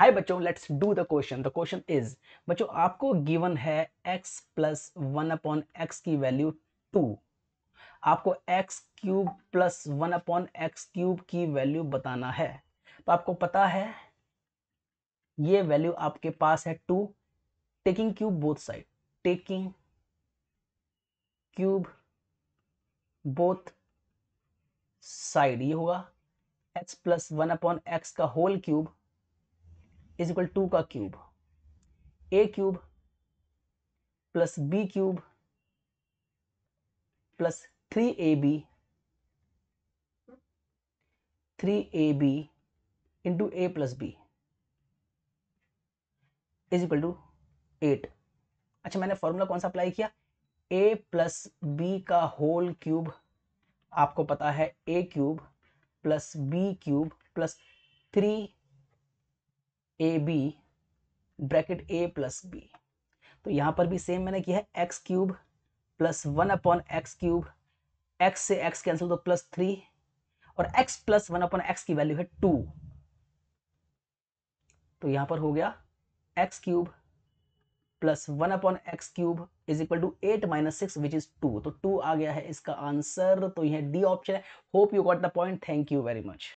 हाय बच्चों let's do the question the question is बच्चों आपको गिवन है x plus one upon x की वैल्यू टू आपको x cube plus one upon x cube की value बताना है तो आपको पता है ये वैल्यू आपके पास है two taking cube both side taking cube both side ये होगा x plus one upon x का whole cube is equal to का cube a cube plus b cube plus three a b three a b into a plus b is equal to eight अच्छा मैंने formula कौन सा apply किया a plus b का whole cube आपको पता है a cube plus b cube plus three a b bracket a plus b तो यहाँ पर भी सेम मैंने किया है x cube plus one upon x cube x से एक्स कैंसिल तो प्लस थ्री और x plus one upon x की वैल्यू है टू तो यहाँ पर हो गया x cube plus one upon x cube is equal to eight minus six which is two तो टू आ गया है इसका आंसर तो यह डी ऑप्शन है hope you got the point thank you very much